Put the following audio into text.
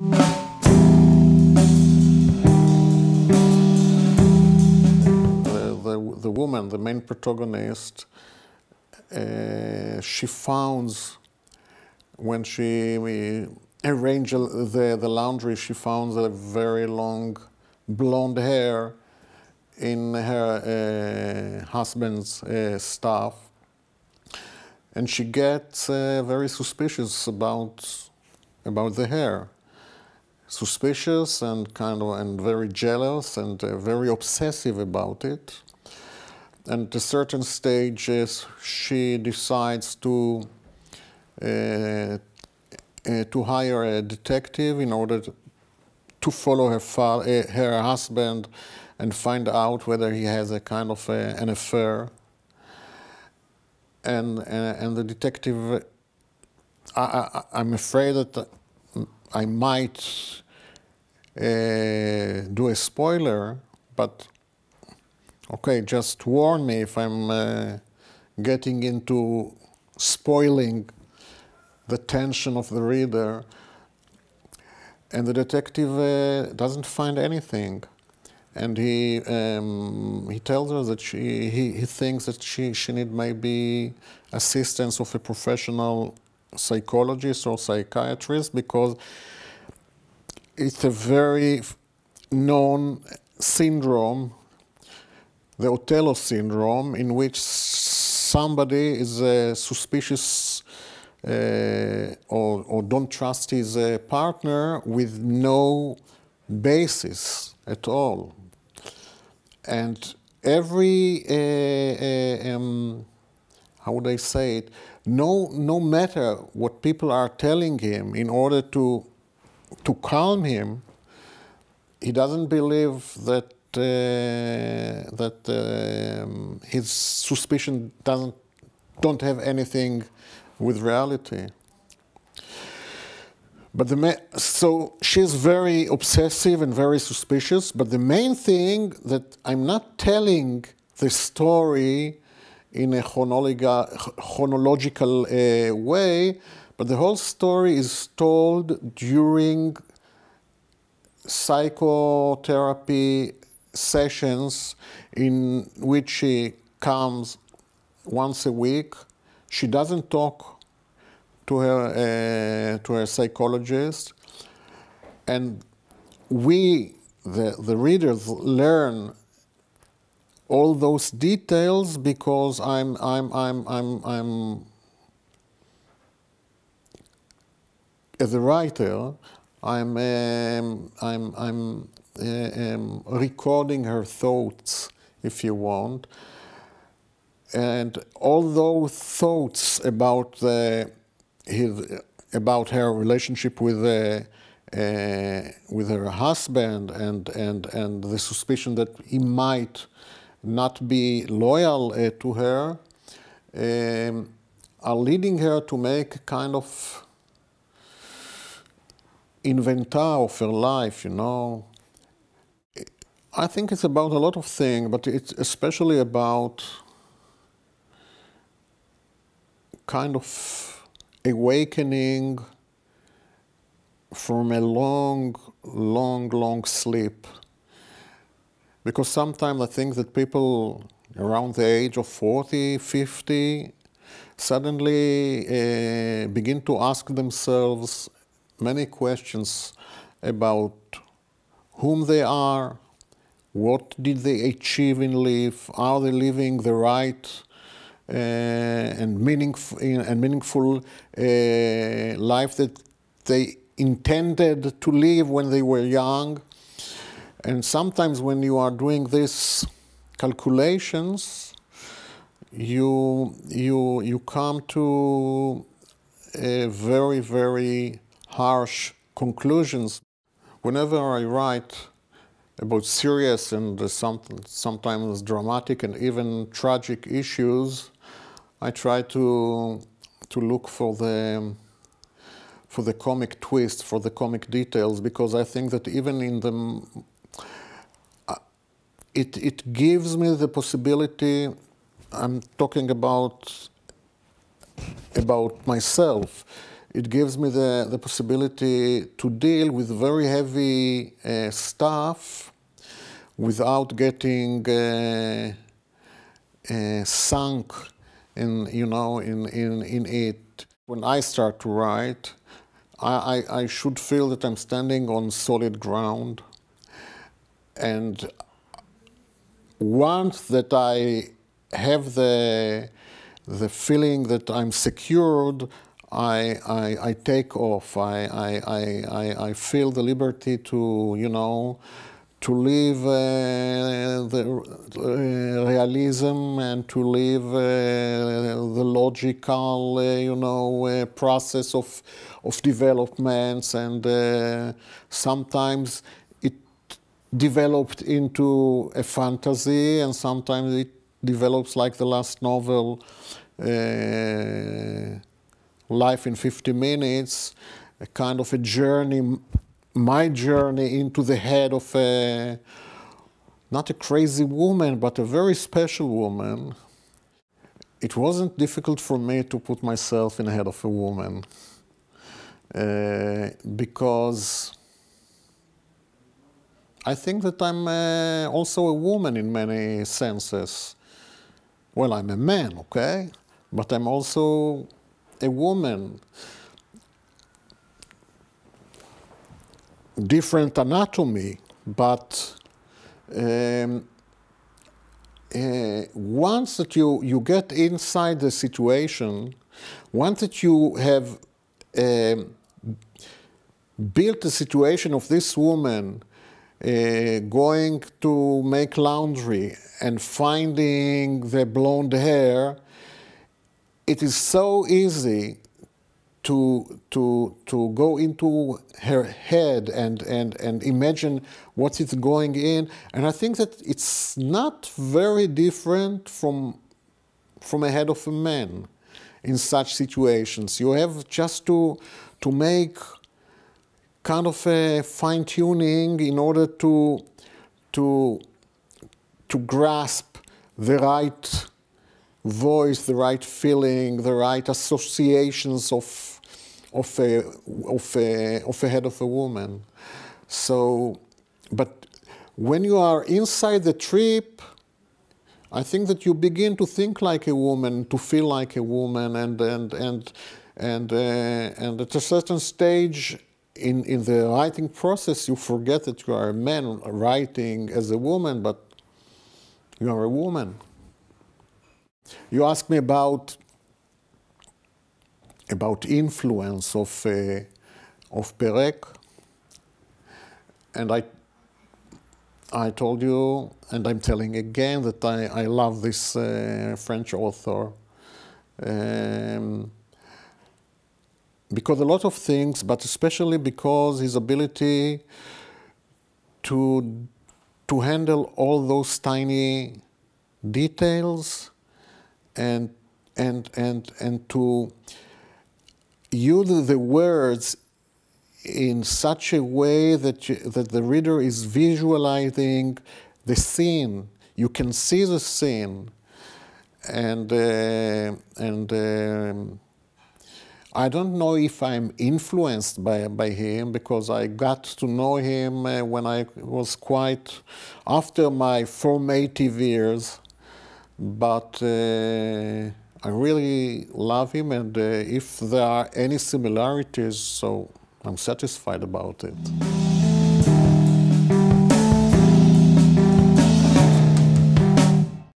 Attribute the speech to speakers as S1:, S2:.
S1: The, the, the woman, the main protagonist, uh, she founds when she uh, arranged the, the laundry, she found a very long blonde hair in her uh, husband's uh, stuff. And she gets uh, very suspicious about, about the hair suspicious and kind of and very jealous and uh, very obsessive about it. And at a certain stage, she decides to uh, uh, to hire a detective in order to follow her uh, her husband, and find out whether he has a kind of a, uh, an affair. And and the detective, I, I I'm afraid that I might uh, do a spoiler, but okay, just warn me if I'm uh, getting into spoiling the tension of the reader. And the detective uh, doesn't find anything. And he, um, he tells her that she, he, he thinks that she, she need maybe assistance of a professional psychologists or psychiatrists because it's a very known syndrome, the Othello syndrome, in which somebody is uh, suspicious uh, or, or, don't trust his uh, partner with no basis at all. And every, uh, uh, um, how would I say it, no, no matter what people are telling him in order to, to calm him, he doesn't believe that, uh, that um, his suspicion doesn't, don't have anything with reality. But the so she's very obsessive and very suspicious. But the main thing that I'm not telling the story in a chronological uh, way, but the whole story is told during psychotherapy sessions in which she comes once a week. She doesn't talk to her uh, to her psychologist, and we the the readers learn all those details because I'm I'm I'm I'm I'm as a writer I'm um, I'm I'm uh, um, recording her thoughts if you want and all those thoughts about the his about her relationship with the uh, uh, with her husband and and and the suspicion that he might not be loyal uh, to her, um, are leading her to make kind of inventar of her life, you know. I think it's about a lot of things, but it's especially about kind of awakening from a long, long, long sleep. Because sometimes I think that people around the age of 40, 50, suddenly uh, begin to ask themselves many questions about whom they are, what did they achieve in life, are they living the right uh, and, meaningf- and meaningful uh, life that they intended to live when they were young. And sometimes when you are doing these calculations, you, you, you come to a very, very harsh conclusions. Whenever I write about serious and sometimes dramatic and even tragic issues, I try to, to look for the, for the comic twist, for the comic details, because I think that even in the it, it gives me the possibility, I'm talking about, about myself, it gives me the, the possibility to deal with very heavy uh, stuff without getting uh, uh, sunk in you know in, in, in it. When I start to write, I, I, I should feel that I'm standing on solid ground and once that I have the, the feeling that I'm secured, I, I, I take off. I, I, I, I feel the liberty to, you know, to live uh, the uh, realism and to live uh, the logical, uh, you know, uh, process of, of developments. And uh, sometimes developed into a fantasy, and sometimes it develops like the last novel, uh, Life in 50 Minutes, a kind of a journey, my journey into the head of a, not a crazy woman, but a very special woman. It wasn't difficult for me to put myself in the head of a woman uh, because I think that I'm uh, also a woman in many senses. Well, I'm a man, okay? But I'm also a woman. Different anatomy, but um, uh, once that you, you get inside the situation, once that you have um, built the situation of this woman uh, going to make laundry and finding the blonde hair, it is so easy to, to, to go into her head and, and, and imagine what is going in. And I think that it's not very different from, from a head of a man in such situations. You have just to, to make kind of a fine tuning in order to to to grasp the right voice, the right feeling, the right associations of of a of a of a head of a woman. So, but when you are inside the trip, I think that you begin to think like a woman, to feel like a woman, and and and and uh, and at a certain stage, in, in the writing process, you forget that you are a man writing as a woman, but you are a woman. You asked me about about influence of uh, of Perec, and I I told you, and I'm telling again that I I love this uh, French author. Um, because a lot of things, but especially because his ability to, to handle all those tiny details and, and, and, and to use the words in such a way that, you, that the reader is visualizing the scene. You can see the scene and, uh, and um, I don't know if I'm influenced by, by him because I got to know him uh, when I was quite after my formative years, but uh, I really love him, and uh, if there are any similarities, so I'm satisfied about it.